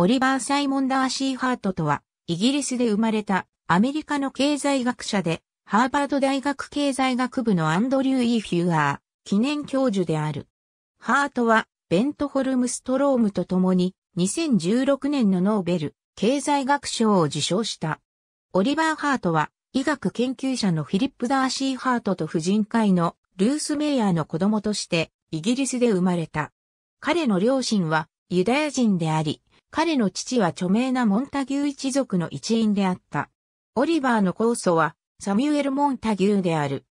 オリバー・サイモン・ダーシー・ハートとは、イギリスで生まれたアメリカの経済学者で、ハーバード大学経済学部のアンドリュー・イー・ューアー記念教授である。ハートは、ベント・ホルムストロームと共に、2016年のノーベル経済学賞を受賞した。オリバー・ハートは、医学研究者のフィリップ・ダーシー・ハートと婦人会のルース・メイヤーの子供として、イギリスで生まれた。彼の両親はユダヤ人であり、彼の父は著名なモンタギュー一族の一員であった。オリバーの構想はサミュエル・モンタギューである。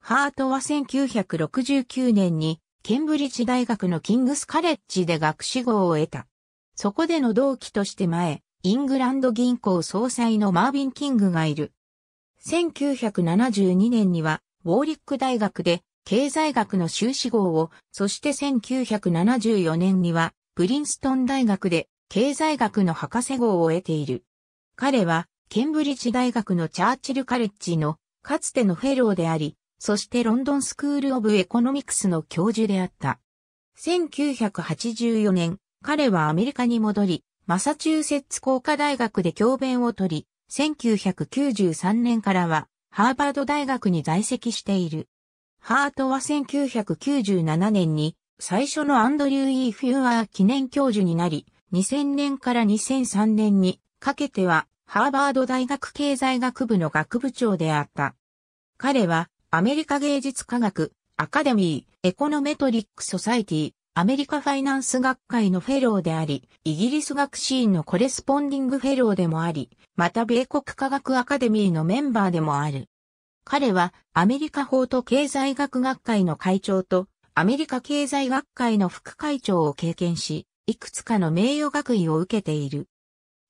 ハートは1969年にケンブリッジ大学のキングスカレッジで学士号を得た。そこでの同期として前、イングランド銀行総裁のマービン・キングがいる。1972年には、ウォーリック大学で経済学の修士号を、そして1974年には、プリンストン大学で経済学の博士号を得ている。彼は、ケンブリッジ大学のチャーチルカレッジの、かつてのフェローであり、そしてロンドンスクール・オブ・エコノミクスの教授であった。1984年、彼はアメリカに戻り、マサチューセッツ工科大学で教鞭を取り、1993年からは、ハーバード大学に在籍している。ハートは1997年に、最初のアンドリュー・イー・フューアー記念教授になり、2000年から2003年にかけてはハーバード大学経済学部の学部長であった。彼はアメリカ芸術科学、アカデミー、エコノメトリック・ソサイティ、アメリカファイナンス学会のフェローであり、イギリス学士院のコレスポンディングフェローでもあり、また米国科学アカデミーのメンバーでもある。彼はアメリカ法と経済学学会の会長とアメリカ経済学会の副会長を経験し、いくつかの名誉学位を受けている。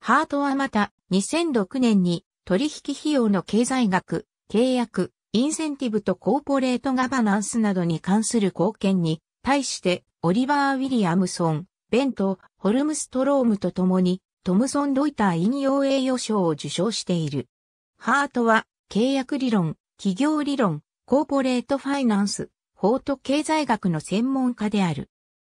ハートはまた、2006年に取引費用の経済学、契約、インセンティブとコーポレートガバナンスなどに関する貢献に、対して、オリバー・ウィリアムソン、ベント、ホルムストロームと共に、トムソン・ロイター引用栄誉賞を受賞している。ハートは、契約理論、企業理論、コーポレートファイナンス、法と経済学の専門家である。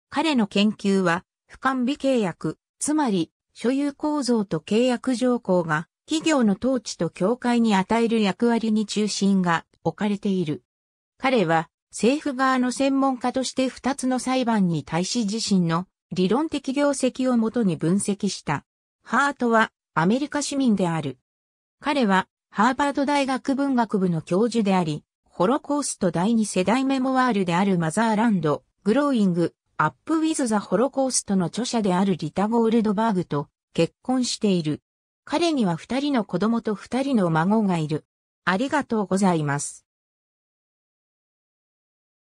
彼の研究は、不完備契約、つまり、所有構造と契約条項が、企業の統治と協会に与える役割に中心が置かれている。彼は、政府側の専門家として2つの裁判に対し自身の理論的業績をもとに分析した。ハートはアメリカ市民である。彼はハーバード大学文学部の教授であり、ホロコースト第二世代メモワールであるマザーランド、グローイング、アップ・ウィズ・ザ・ホロコーストの著者であるリタ・ゴールドバーグと結婚している。彼には二人の子供と二人の孫がいる。ありがとうございます。